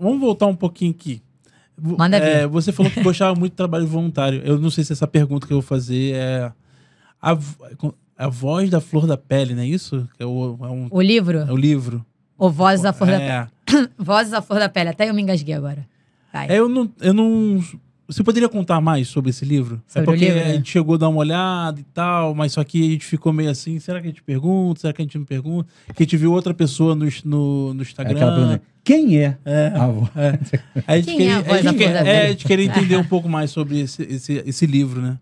Vamos voltar um pouquinho aqui. Manda é, Você falou que gostava muito do trabalho voluntário. Eu não sei se essa pergunta que eu vou fazer é. A, a voz da flor da pele, não é isso? É o, é um, o livro? É o livro. Ou Voz da Flor é. da Pele. Vozes da Flor da Pele. Até eu me engasguei agora. É, eu não. Eu não... Você poderia contar mais sobre esse livro? É sobre é porque livro, a né? gente chegou a dar uma olhada e tal, mas só que a gente ficou meio assim: será que a gente pergunta? Será que a gente não pergunta? Que a gente viu outra pessoa no, no, no Instagram. É aquela pergunta, quem é, é a É. A gente queria, é quer, é, entender um pouco mais sobre esse, esse, esse livro, né?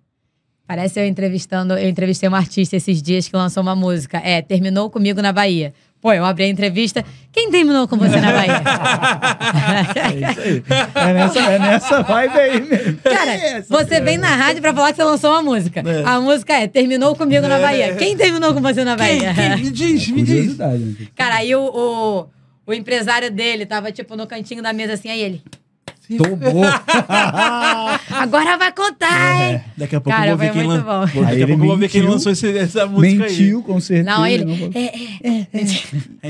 Parece eu entrevistando, eu entrevistei uma artista esses dias que lançou uma música. É, terminou comigo na Bahia. Pô, eu abri a entrevista. Quem terminou com você na Bahia? é isso aí. É nessa, é nessa vibe aí mesmo. Cara, é você vem na rádio pra falar que você lançou uma música. É. A música é Terminou Comigo na Bahia. Quem terminou com você na Bahia? Quem, quem, me diz, me diz. Né? Cara, aí o, o o empresário dele tava, tipo, no cantinho da mesa assim, aí ele. Tomou. Agora vai contar, é, hein? É, daqui a pouco Cara, eu vou ver quem, lan... Daqui a pouco eu vou ver quem lançou essa música mentiu, aí. Mentiu, com certeza. Não, ele... Não... É é, é,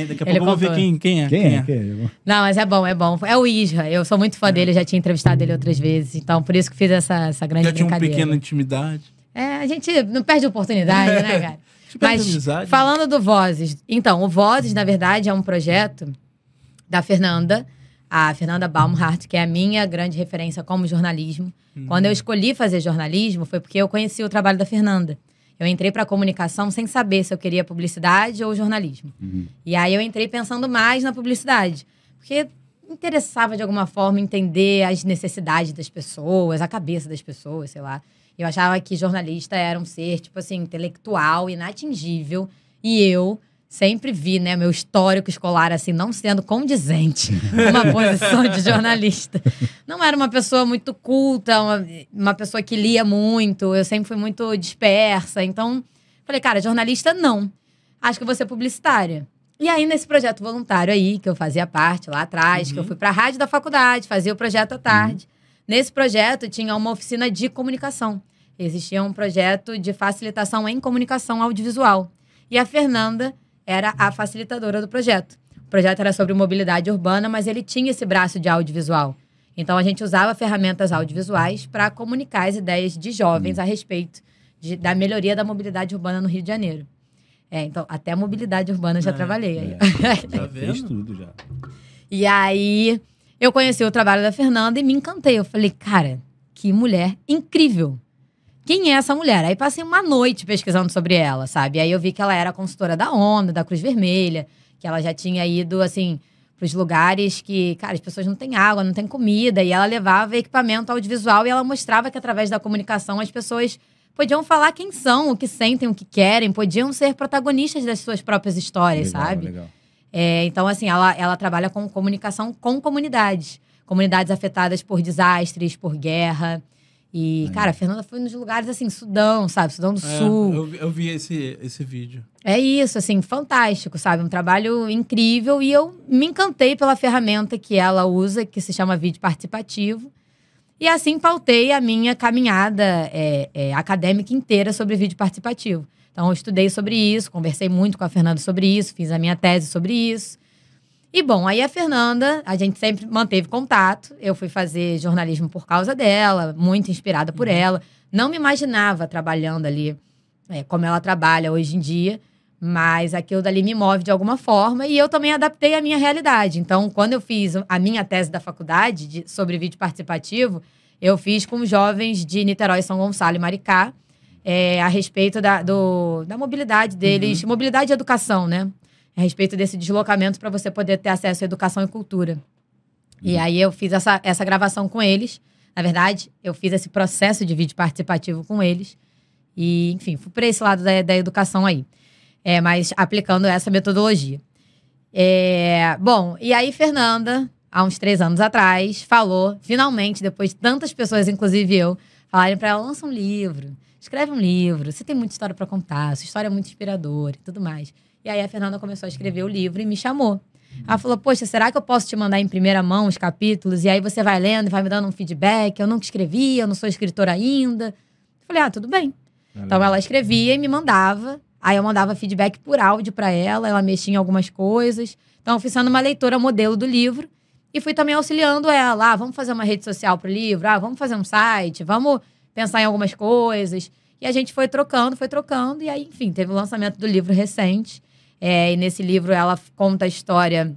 é, é, daqui a pouco eu vou ver quem, quem é. Quem, quem é? não, mas é bom, é bom. É o Isra. Eu sou muito fã dele, já tinha entrevistado ele outras vezes. Então, por isso que fiz essa, essa grande já brincadeira. Já tinha uma pequena intimidade. É, a gente não perde oportunidade, né, cara? Tipo Mas, amizade. Né? falando do Vozes. Então, o Vozes, na verdade, é um projeto da Fernanda, a Fernanda Baumhart, que é a minha grande referência como jornalismo. Uhum. Quando eu escolhi fazer jornalismo, foi porque eu conheci o trabalho da Fernanda. Eu entrei para comunicação sem saber se eu queria publicidade ou jornalismo. Uhum. E aí eu entrei pensando mais na publicidade, porque interessava de alguma forma entender as necessidades das pessoas, a cabeça das pessoas, sei lá. Eu achava que jornalista era um ser, tipo assim, intelectual, inatingível. E eu sempre vi, né, meu histórico escolar, assim, não sendo condizente com uma posição de jornalista. Não era uma pessoa muito culta, uma, uma pessoa que lia muito, eu sempre fui muito dispersa. Então, falei, cara, jornalista não. Acho que vou ser publicitária. E aí, nesse projeto voluntário aí, que eu fazia parte lá atrás, uhum. que eu uhum. fui para a rádio da faculdade, fazia o projeto à tarde. Uhum. Nesse projeto tinha uma oficina de comunicação. Existia um projeto de facilitação em comunicação audiovisual. E a Fernanda era a facilitadora do projeto. O projeto era sobre mobilidade urbana, mas ele tinha esse braço de audiovisual. Então a gente usava ferramentas audiovisuais para comunicar as ideias de jovens hum. a respeito de, da melhoria da mobilidade urbana no Rio de Janeiro. É, então até mobilidade urbana eu já ah, é, trabalhei. É. já fez tá tudo já. E aí eu conheci o trabalho da Fernanda e me encantei. Eu falei, cara, que mulher incrível. Quem é essa mulher? Aí passei uma noite pesquisando sobre ela, sabe? Aí eu vi que ela era consultora da ONU, da Cruz Vermelha, que ela já tinha ido, assim, para os lugares que, cara, as pessoas não têm água, não têm comida, e ela levava equipamento audiovisual e ela mostrava que através da comunicação as pessoas podiam falar quem são, o que sentem, o que querem, podiam ser protagonistas das suas próprias histórias, legal, sabe? Legal. É, então, assim, ela, ela trabalha com comunicação com comunidades. Comunidades afetadas por desastres, por guerra. E, é. cara, a Fernanda foi nos lugares assim, Sudão, sabe? Sudão do é, Sul. Eu, eu, vi esse, esse vídeo. É isso, assim, fantástico, sabe? Um trabalho incrível. E eu me encantei pela ferramenta que ela usa, que se chama vídeo participativo. E assim pautei a minha caminhada é, é, acadêmica inteira sobre vídeo participativo. Então, eu estudei sobre isso, conversei muito com a Fernanda sobre isso, fiz a minha tese sobre isso. E bom, aí a Fernanda, a gente sempre manteve contato. Eu fui fazer jornalismo por causa dela, muito inspirada por uhum. ela. Não me imaginava trabalhando ali é, como ela trabalha hoje em dia, mas aquilo dali me move de alguma forma e eu também adaptei a minha realidade. Então, quando eu fiz a minha tese da faculdade de, sobre vídeo participativo, eu fiz com jovens de Niterói, São Gonçalo e Maricá. É, a respeito da, do, da mobilidade deles, uhum. mobilidade e educação, né? a respeito desse deslocamento para você poder ter acesso à educação e cultura. E uhum. aí eu fiz essa, essa gravação com eles. Na verdade, eu fiz esse processo de vídeo participativo com eles. E, enfim, fui para esse lado da, da educação aí. É, mas aplicando essa metodologia. É, bom, e aí Fernanda, há uns três anos atrás, falou, finalmente, depois de tantas pessoas, inclusive eu, falarem para ela, lança um livro escreve um livro, você tem muita história para contar, sua história é muito inspiradora e tudo mais. E aí a Fernanda começou a escrever o livro e me chamou. Ela falou: Poxa, será que eu posso te mandar em primeira mão os capítulos? E aí você vai lendo e vai me dando um feedback. Eu nunca escrevi, eu não sou escritora ainda. Eu falei: Ah, tudo bem. Valeu. Então ela escrevia e me mandava. Aí eu mandava feedback por áudio para ela, ela mexia em algumas coisas. Então eu fui sendo uma leitora modelo do livro e fui também auxiliando ela. Ah, vamos fazer uma rede social pro livro? Ah, vamos fazer um site? Vamos pensar em algumas coisas. E a gente foi trocando, foi trocando. E aí, enfim, teve o lançamento do livro recente. É, e nesse livro ela conta a história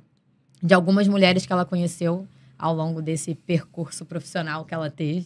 de algumas mulheres que ela conheceu ao longo desse percurso profissional que ela teve.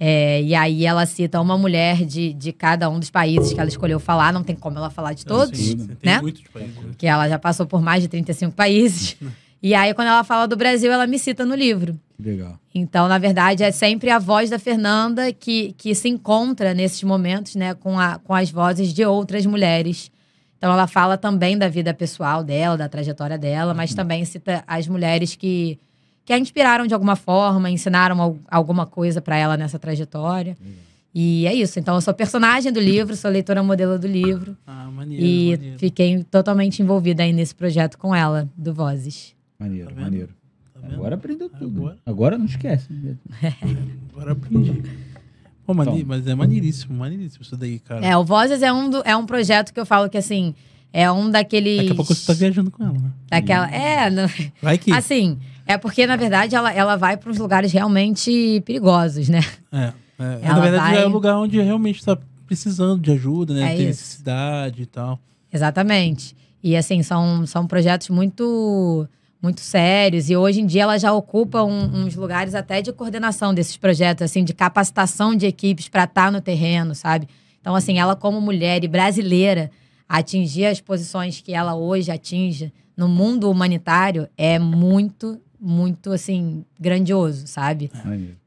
É, e aí ela cita uma mulher de, de cada um dos países que ela escolheu falar, não tem como ela falar de todos, Sim, né? Tem muitos países. Né? Que ela já passou por mais de 35 países. e aí quando ela fala do Brasil, ela me cita no livro. Que legal. Então, na verdade, é sempre a voz da Fernanda que, que se encontra nesses momentos, né, com, a, com as vozes de outras mulheres. Então, ela fala também da vida pessoal dela, da trajetória dela, mas uhum. também cita as mulheres que, que a inspiraram de alguma forma, ensinaram alguma coisa para ela nessa trajetória. E é isso. Então, eu sou personagem do livro, sou leitora modelo do livro. Ah, maneiro. E maneiro. fiquei totalmente envolvida aí nesse projeto com ela, do Vozes. Maneiro, tá maneiro. Tá agora aprendeu tudo. Agora, agora não esquece. agora aprendi. Pô, mani... Então. Mas é maneiríssimo, maneiríssimo isso daí, cara. É, o Vozes é um, do... é um projeto que eu falo que, assim, é um daqueles... Daqui a pouco você tá viajando com ela, né? Daquela... É, Vai que... Assim, é porque, na verdade, ela, ela vai para uns lugares realmente perigosos, né? É. é. Ela na verdade, vai... é um lugar onde realmente está precisando de ajuda, né? É Tem isso. necessidade e tal. Exatamente. E assim, são, são projetos muito muito sérios. E hoje em dia ela já ocupa um, uns lugares até de coordenação desses projetos, assim, de capacitação de equipes para estar tá no terreno, sabe? Então, assim, ela como mulher e brasileira, atingir as posições que ela hoje atinge no mundo humanitário é muito muito, assim, grandioso, sabe?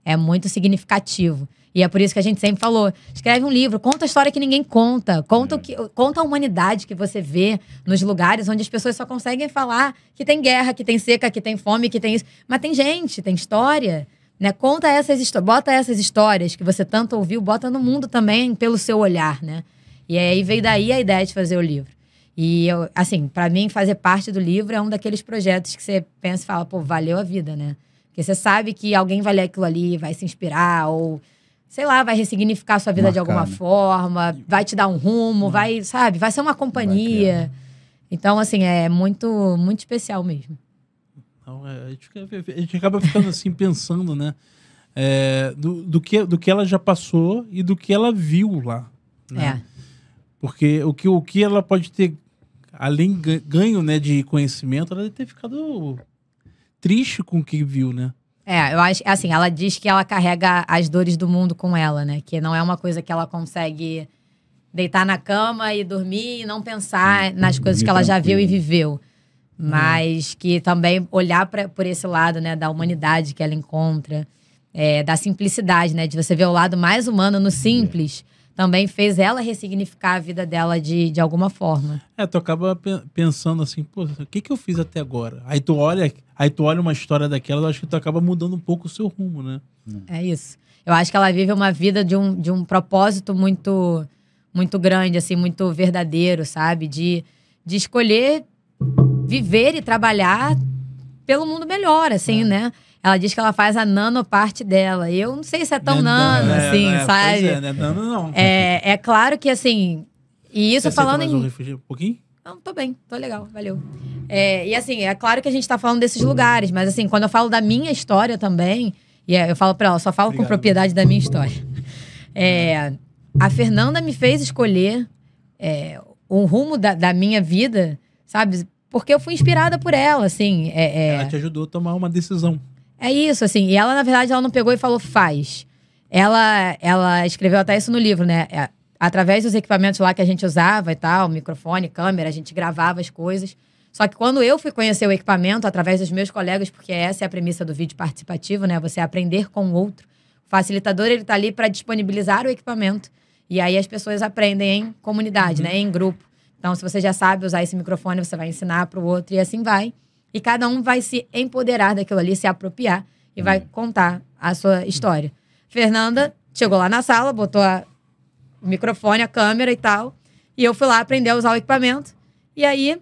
É, é muito significativo. E é por isso que a gente sempre falou: escreve um livro, conta a história que ninguém conta, conta, é. o que, conta a humanidade que você vê nos lugares onde as pessoas só conseguem falar que tem guerra, que tem seca, que tem fome, que tem isso. Mas tem gente, tem história. Né? Conta essas histórias, bota essas histórias que você tanto ouviu, bota no mundo também pelo seu olhar, né? E aí veio daí a ideia de fazer o livro. E eu, assim, para mim fazer parte do livro é um daqueles projetos que você pensa e fala, pô, valeu a vida, né? Porque você sabe que alguém vai ler aquilo ali, vai se inspirar ou sei lá, vai ressignificar a sua vida de alguma né? forma, vai te dar um rumo, vai, sabe, vai ser uma companhia. Então, assim, é muito muito especial mesmo. Não, é, a, gente, a gente acaba ficando assim pensando, né? É, do, do, que, do que ela já passou e do que ela viu lá. Né? É. Porque o que, o que ela pode ter além ganho né, de conhecimento, ela deve ter ficado triste com o que viu, né? É, eu acho, assim, ela diz que ela carrega as dores do mundo com ela, né? Que não é uma coisa que ela consegue deitar na cama e dormir e não pensar hum, nas hum, coisas que ela já viu e viveu. Hum. Mas que também olhar pra, por esse lado, né, da humanidade que ela encontra, é, da simplicidade, né? De você ver o lado mais humano no simples também fez ela ressignificar a vida dela de, de alguma forma. É, tu acaba pensando assim, pô, o que que eu fiz até agora? Aí tu olha, aí tu olha uma história daquela, eu acho que tu acaba mudando um pouco o seu rumo, né? É isso. Eu acho que ela vive uma vida de um, de um propósito muito muito grande, assim, muito verdadeiro, sabe? De, de escolher viver e trabalhar pelo mundo melhor, assim, é. né? Ela diz que ela faz a nano parte dela. E eu não sei se é tão é, nano, né? assim, é, assim, é, sabe? é, não é nano, não. É, é claro que, assim. E isso Você falando em. Um um pouquinho? Não, tô bem, tô legal, valeu. É, e assim, é claro que a gente tá falando desses lugares, mas assim, quando eu falo da minha história também, e é, eu falo pra ela, só falo Obrigado. com propriedade da minha história. É, a Fernanda me fez escolher é, um rumo da, da, minha vida, sabe? Porque eu fui inspirada por ela, assim. É, é. Ela te ajudou a tomar uma decisão. É isso, assim. E ela, na verdade, ela não pegou e falou faz. Ela, ela escreveu até isso no livro, né? É, através dos equipamentos lá que a gente usava e tal, microfone, câmera, a gente gravava as coisas. Só que quando eu fui conhecer o equipamento, através dos meus colegas, porque essa é a premissa do vídeo participativo, né? Você aprender com o outro. O facilitador, ele tá ali para disponibilizar o equipamento. E aí as pessoas aprendem em comunidade, uhum. né? Em grupo. Então, se você já sabe usar esse microfone, você vai ensinar para o outro e assim vai. E cada um vai se empoderar daquilo ali, se apropriar e vai hum. contar a sua hum. história. Fernanda chegou lá na sala, botou a, o microfone, a câmera e tal. E eu fui lá aprender a usar o equipamento. E aí.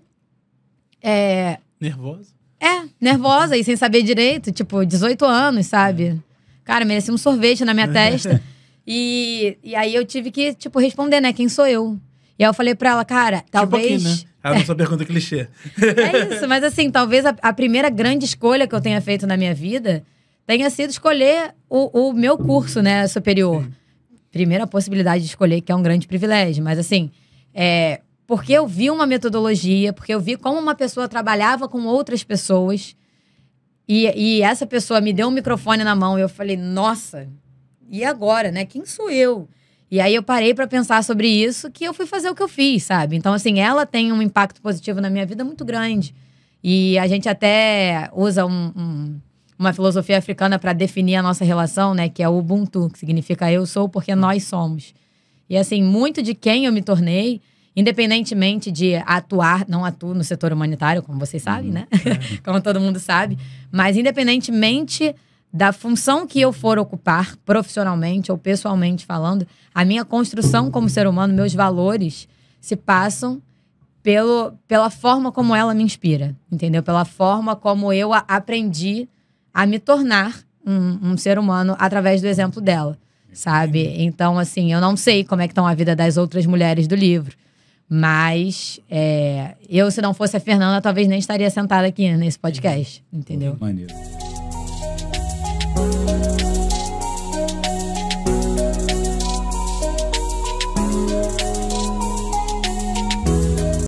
É... Nervosa? É, nervosa e sem saber direito, tipo, 18 anos, sabe? É. Cara, merecia um sorvete na minha testa. E, e aí eu tive que, tipo, responder, né? Quem sou eu? E aí eu falei pra ela, cara, talvez. Tipo aqui, né? A ah, nossa pergunta clichê. É isso, mas assim, talvez a, a, primeira grande escolha que eu tenha feito na minha vida tenha sido escolher o, o meu curso, né, superior. Sim. Primeira possibilidade de escolher, que é um grande privilégio, mas assim, é, porque eu vi uma metodologia, porque eu vi como uma pessoa trabalhava com outras pessoas, e, e essa pessoa me deu um microfone na mão, e eu falei, nossa, e agora, né? Quem sou eu? E aí eu parei para pensar sobre isso, que eu fui fazer o que eu fiz, sabe? Então, assim, ela tem um impacto positivo na minha vida muito grande. E a gente até usa um, um, uma filosofia africana para definir a nossa relação, né? Que é o Ubuntu, que significa eu sou porque nós somos. E assim, muito de quem eu me tornei, independentemente de atuar, não atuo no setor humanitário, como vocês sabem, uhum. né? É. como todo mundo sabe, mas independentemente da função que eu for ocupar, profissionalmente ou pessoalmente falando, a minha construção como ser humano, meus valores se passam pelo, pela forma como ela me inspira, entendeu? Pela forma como eu a aprendi a me tornar um, um, ser humano através do exemplo dela, sabe? Então, assim, eu não sei como é que estão a vida das outras mulheres do livro. Mas é, eu, se não fosse a Fernanda, talvez nem estaria sentada aqui nesse podcast, entendeu? Maneiro.